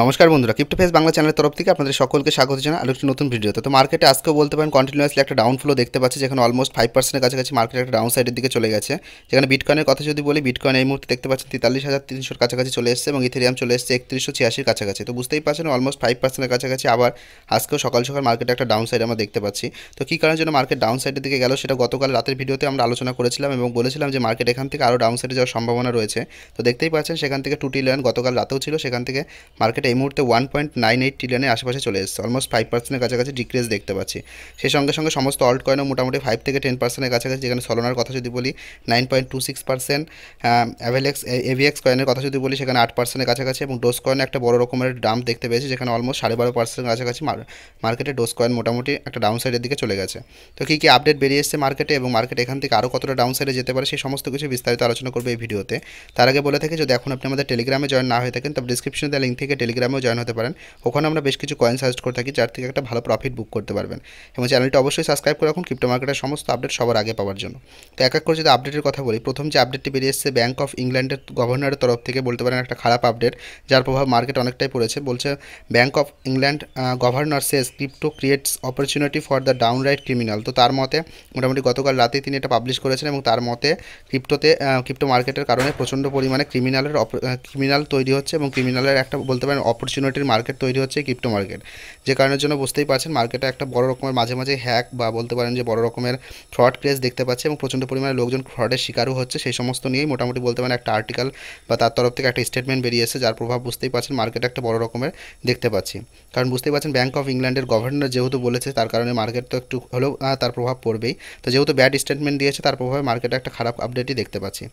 নমস্কার বন্ধুরা crypto face Bangla চ্যানেলের তরফ থেকে আপনাদের সকলকে স্বাগত জানাই আর একটি নতুন ভিডিওতে তো মার্কেটে আজকেও বলতে পারেন কন্টিনিউয়াসলি একটা ডাউনফ্লো দেখতে পাচ্ছি যেখানে অলমোস্ট ফাইভ পার্সেন্টের কাছাকাছি মার্কেট একটা ডাউন সাইডের দিকে চলে গেছে যেখানে বিটকয়েনের কথা যদি বলি বিটকয়েন এই মুহূর্তে দেখতে পাচ্ছেন তেতাল্লিশ হাজার তিনশোর কাছাকাছি চলে এসেছে এবং ইথেরিয়াম চলে এসেছে একত্রিশশো ছিয়াশির কাছাকাছি তো বুঝতেই পারছেন অলমোস্ট ফাইভ পার্সেন্টের কাছাকাছি আবার আজকেও সকাল সকাল মার্কেটে একটা ডাউন সাইড আমরা দেখতে পাচ্ছি তো কী কারণে যেন মার্কেট ডাউন সাইডের দিকে গেল সেটা গতকাল রাতের ভিডিওতে আমরা আলোচনা করেছিলাম এবং বলেছিলাম যে মার্কেট এখান থেকে আরও ডাউন সাইডে যাওয়ার সম্ভাবনা রয়েছে তো দেখতেই পাচ্ছেন সেখান থেকে টুটি লেন গতকাল রাতেও ছিল সেখান থেকে মার্কেট মার্কেট এই মুহূর্তে ওয়ান পয়েন্ট নাইন এইট ট্রিলিয়নের আশেপাশে চলে এসেছে অলমোস্ট ফাইভ পার্সেন্টের কাছাকাছি ডিক্রেস দেখতে পাচ্ছি সেই সঙ্গে সঙ্গে সমস্ত অল্ট কয়েনও মোটামুটি ফাইভ থেকে টেন পার্সেন্টের কাছাকাছি যেখানে সলোনার কথা যদি বলি nine point two six percent অ্যাভেলেক্স এভিএক্স কয়েনের কথা যদি বলি সেখানে আট পার্সেন্টের কাছাকাছি এবং ডোজ কয়েন একটা বড় রকমের ডাম দেখতে পেয়েছি যেখানে অলমোস্ট সাড়ে বারো পার্সেন্টের কাছাকাছি মার্কেটে ডোজ কয়েন মোটামুটি একটা ডাউন সাইডের দিকে চলে গেছে তো কী কী আপডেট বেরিয়ে এসছে মার্কেটে এবং মার্কেট এখান থেকে আরও কতটা ডাউন সাইডে যেতে পারে সেই সমস্ত কিছু বিস্তারিত আলোচনা করবে এই ভিডিওতে তার আগে বলে থাকি যদি এখন আপনি আমাদের টেলিগ্রামে জয়েন না হয়ে থাকেন তবে ডিসক্রিপশনে দেওয়া লিঙ্ক থেকে টেলিগ্রামেও জয়েন হতে পারেন ওখানে আমরা বেশ কিছু কয়েন সাজেস্ট করে থাকি যার থেকে একটা ভালো প্রফিট বুক করতে পারবেন এবং চ্যানেলটি অবশ্যই সাবস্ক্রাইব করে রাখুন ক্রিপ্টো মার্কেটের সমস্ত আপডেট সবার আগে পাওয়ার জন্য তো এক এক করে যদি আপডেটের কথা বলি প্রথম যে আপডেটটি বেরিয়ে এসেছে ব্যাঙ্ক অফ ইংল্যান্ডের গভর্নরের তরফ থেকে বলতে পারেন একটা খারাপ আপডেট যার প্রভাব মার্কেট অনেকটাই পড়েছে বলছে bank of England governor says crypto creates opportunity for the downright criminal তো তার মতে মোটামুটি গতকাল রাতেই তিনি এটা পাবলিশ করেছেন এবং তার মতে ক্রিপ্টোতে ক্রিপ্টো মার্কেটের কারণে প্রচণ্ড পরিমাণে ক্রিমিনালের ক্রিমিনাল তৈরি হচ্ছে এবং ক্রিমিনালের একটা বলতে পারেন অপরচুনিটির মার্কেট তৈরি হচ্ছে ক্রিপ্টো মার্কেট যে কারণের জন্য বুঝতেই পারছেন মার্কেটে একটা বড় রকমের মাঝে মাঝে হ্যাক বা বলতে পারেন যে বড় রকমের ফ্রড ক্রেজ দেখতে পাচ্ছে এবং প্রচণ্ড পরিমাণে লোকজন ফ্রডের শিকারও হচ্ছে সেই সমস্ত নিয়েই মোটামুটি বলতে পারেন একটা আর্টিকেল বা তার তরফ থেকে একটা স্টেটমেন্ট বেরিয়েছে যার প্রভাব বুঝতেই পারছেন মার্কেটে একটা বড় রকমের দেখতে পাচ্ছি কারণ বুঝতেই পারছেন ব্যাঙ্ক অফ ইংল্যান্ডের গভর্নর যেহেতু বলেছে তার কারণে মার্কেট তো একটু হলেও তার প্রভাব পড়বেই তো যেহেতু ব্যাড স্টেটমেন্ট দিয়েছে তার প্রভাবে মার্কেটে একটা খারাপ আপডেটই দেখতে পাচ্ছি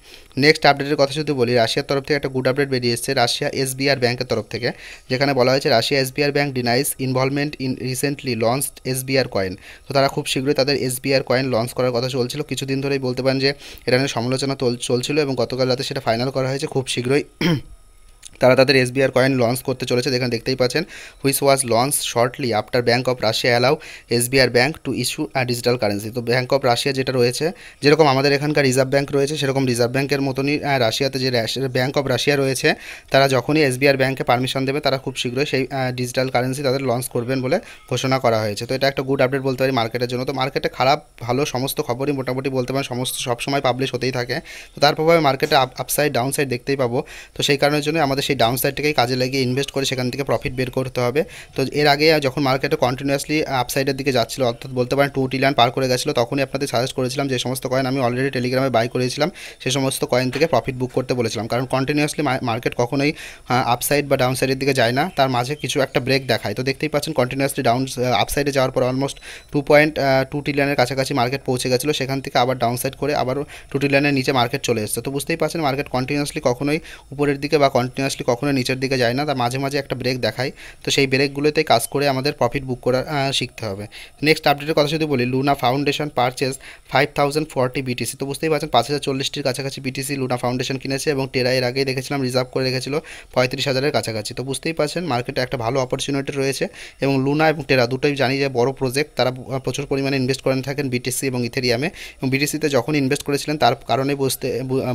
নেক্সট আপডেটের কথা যদি বলি রাশিয়ার তরফ থেকে একটা গুড আপডেট বেরিয়েছে রাশিয়া এসবিআর ব্যাংকের তরফ থেকে যেখানে বলা হয়েছে Russia SBR bank denies involvement in recently launch SBR coin তো তারা খুব শীঘ্রই তাদের এসবিআর কয়েন লঞ্চ করার কথা চলছিল কিছুদিন ধরেই বলতে পারেন যে এটা নিয়ে সমালোচনা চলছিল এবং গতকাল রাতে সেটা ফাইনাল করা হয়েছে খুব শীঘ্রই তারা তাদের এসবিআর কয়েন লঞ্চ করতে চলেছে যেখানে দেখতেই পাচ্ছেন which was launch shortly after bank of Russia allow SBR bank to issue a digital currency তো ব্যাঙ্ক অফ রাশিয়া যেটা রয়েছে যেরকম আমাদের এখানকার রিজার্ভ ব্যাঙ্ক রয়েছে সেরকম রিজার্ভ ব্যাঙ্কের মতনই রাশিয়াতে যে ব্যাঙ্ক অফ রাশিয়া রয়েছে তারা যখনই এসবিআর ব্যাঙ্কে পারমিশন দেবে তারা খুব শীঘ্রই সেই ডিজিটাল কারেন্সি তাদের লঞ্চ করবেন বলে ঘোষণা করা হয়েছে তো এটা একটা গুড আপডেট বলতে পারি মার্কেটের জন্য তো মার্কেটে খারাপ ভালো সমস্ত খবরই মোটামুটি বলতে পারেন সমস্ত সবসময় পাবলিশ হতেই থাকে তো তার প্রভাবে মার্কেটে আপসাইড ডাউনসাইড দেখতেই পাবো তো সেই কারণের জন্য আমাদের সেই ডাউন সাইডটাকেই কাজে লাগিয়ে ইনভেস্ট করে সেখান থেকে প্রফিট বের করতে হবে তো এর আগে যখন মার্কেটে কন্টিনিউয়াসলি আপসাইডের দিকে যাচ্ছিল অর্থাৎ বলতে পারেন টু টিলান পার করে গেছিলো তখনই আপনাদের সাজেস্ট করেছিলাম যে সমস্ত কয়েন আমি অলরেডি টেলিগ্রামে বাই করেছিলাম সেই সমস্ত কয়েন থেকে প্রফিট বুক করতে বলেছিলাম কারণ কন্টিনিউয়াসলি মার্কেট কখনোই আপসাইড বা ডাউন সাইডের দিকে যায় না তার মাঝে কিছু একটা ব্রেক দেখায় তো দেখতেই পাচ্ছেন কন্টিনিউয়াসলি ডাউন আপসাইডে যাওয়ার পর অলমোস্ট টু পয়েন্ট টু ট্রিলিয়নের কাছাকাছি মার্কেট পৌঁছে গেছিলো সেখান থেকে আবার ডাউন সাইড করে আবার টু ট্রিলিয়নের নিচে মার্কেট চলে এসেছে তো বুঝতেই পারছেন মার্কেট কন্টিনিউয়াসলি কখনোই উপরের দিকে বা কন্টিনিউয়াসলি কন্টিনিউয়াসলি কখনো নিচের দিকে যায় না তা মাঝে মাঝে একটা ব্রেক দেখায় তো সেই ব্রেকগুলোতে কাজ করে আমাদের প্রফিট বুক করা শিখতে হবে নেক্সট আপডেটের কথা যদি বলি Luna foundation purchase five thousand forty BTC তো বুঝতেই পারছেন পাঁচ হাজার চল্লিশটির কাছাকাছি বিটিসি লুনা ফাউন্ডেশন কিনেছে এবং টেরা এর আগেই দেখেছিলাম রিজার্ভ করে রেখেছিল পঁয়ত্রিশ হাজারের কাছাকাছি তো বুঝতেই পারছেন মার্কেটে একটা ভালো অপরচুনিটি রয়েছে এবং লুনা এবং টেরা দুটোই জানি যে বড় প্রজেক্ট তারা প্রচুর পরিমাণে ইনভেস্ট করে থাকেন বিটিসি এবং ইথেরিয়ামে এবং বিটিসিতে যখন ইনভেস্ট করেছিলেন তার কারণে বুঝতে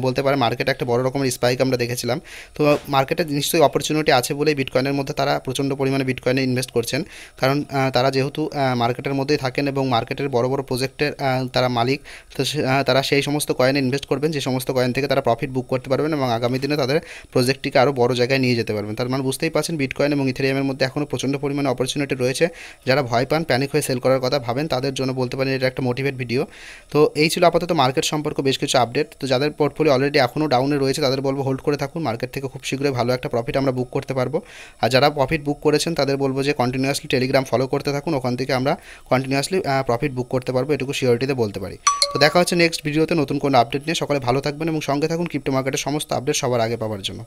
বলতে পারে মার্কেটে একটা বড় রকমের স্পাইক আমরা দেখেছিলাম তো মার্কেট মার্কেটে নিশ্চয়ই অপরচুনিটি আছে বলেই বিটকয়েনের মধ্যে তারা প্রচণ্ড পরিমাণে বিটকয়েনে ইনভেস্ট করছেন কারণ তারা যেহেতু মার্কেটের মধ্যেই থাকেন এবং মার্কেটের বড় বড় প্রজেক্টের তারা মালিক তো তারা সেই সমস্ত কয়েনে ইনভেস্ট করবেন যে সমস্ত কয়েন থেকে তারা প্রফিট বুক করতে পারবেন এবং আগামী দিনে তাদের প্রজেক্টটিকে আরও বড় জায়গায় নিয়ে যেতে পারবেন তার মানে বুঝতেই পারছেন বিটকয়েন এবং ইথেরিয়ামের মধ্যে এখনও প্রচণ্ড পরিমাণে অপরচুনিটি রয়েছে যারা ভয় পান প্যানিক হয়ে সেল করার কথা ভাবেন তাদের জন্য বলতে পারেন এটা একটা মোটিভেট ভিডিও তো এই ছিল আপাতত মার্কেট সম্পর্ক বেশ কিছু আপডেট তো যাদের পোর্টফোলিও অলরেডি এখনও ডাউনে রয়েছে তাদের বলবো হোল্ড করে থাকুন মার্কেট থেকে খুব শীঘ্রই ভালো একটা প্রফিট আমরা বুক করতে পারবো আর যারা প্রফিট বুক করেছেন তাদের বলবো যে কন্টিনিউয়াসলি টেলিগ্রাম ফলো করতে থাকুন ওখান থেকে আমরা কন্টিনিউয়াসলি প্রফিট বুক করতে পারবো এটুকু শিওরিটিতে বলতে পারি তো দেখা হচ্ছে নেক্সট ভিডিওতে নতুন কোনো আপডেট নিয়ে সকালে ভালো থাকবেন এবং সঙ্গে থাকুন ক্রিপ্টো মার্কেটের সমস্ত আপডেট সবার আগে পাওয়ার জন্য